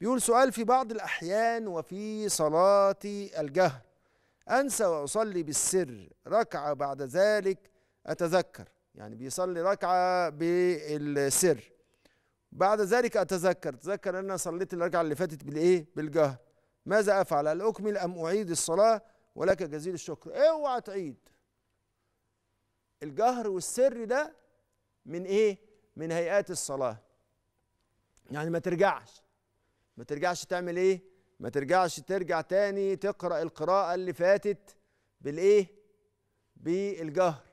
بيقول سؤال في بعض الأحيان وفي صلاة الجهر أنسى وأصلي بالسر ركعة بعد ذلك أتذكر يعني بيصلي ركعة بالسر بعد ذلك أتذكر تذكر أن أنا صليت الركعة اللي فاتت بالإيه بالجهر ماذا أفعل هل أكمل أم أعيد الصلاة ولك جزيل الشكر اوعى إيه تعيد الجهر والسر ده من إيه من هيئات الصلاة يعني ما ترجعش ما ترجعش تعمل ايه ما ترجعش ترجع تاني تقرا القراءه اللي فاتت بالايه بالجهر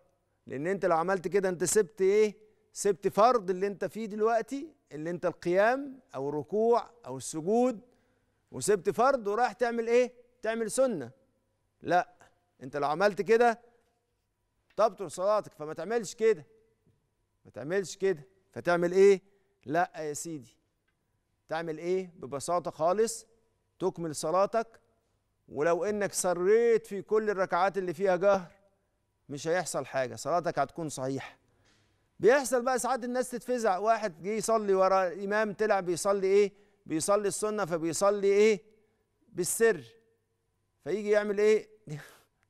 لان انت لو عملت كده انت سبت ايه سبت فرض اللي انت فيه دلوقتي اللي انت القيام او الركوع او السجود وسبت فرض ورايح تعمل ايه تعمل سنه لا انت لو عملت كده تبطل صلاتك فما تعملش كده ما تعملش كده فتعمل ايه لا يا سيدي تعمل ايه ببساطه خالص تكمل صلاتك ولو انك سريت في كل الركعات اللي فيها جهر مش هيحصل حاجه صلاتك هتكون صحيحه بيحصل بقى ساعات الناس تتفزع واحد جه يصلي ورا الامام طلع بيصلي ايه بيصلي السنه فبيصلي ايه بالسر فيجي يعمل ايه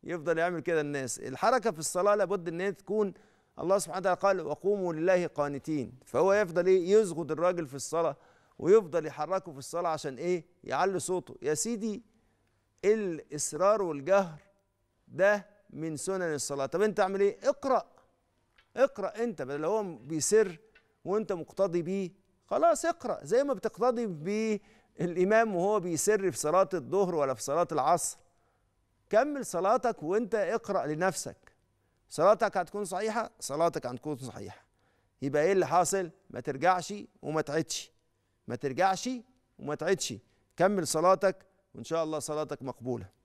يفضل يعمل كده الناس الحركه في الصلاه لابد ان هي تكون الله سبحانه وتعالى قال وقوموا لله قانتين فهو يفضل ايه يزغد الراجل في الصلاه ويفضل يحركه في الصلاه عشان ايه يعلي صوته يا سيدي الاصرار والجهر ده من سنن الصلاه طب انت اعمل ايه اقرا اقرا انت بدل هو بيسر وانت مقتضي بيه خلاص اقرا زي ما بتقتضي بالامام وهو بيسر في صلاه الظهر ولا في صلاه العصر كمل صلاتك وانت اقرا لنفسك صلاتك هتكون صحيحه صلاتك هتكون صحيحه يبقى ايه اللي حاصل ما ترجعش وما تعدش ما ترجعش وما تعدش كمل صلاتك وان شاء الله صلاتك مقبوله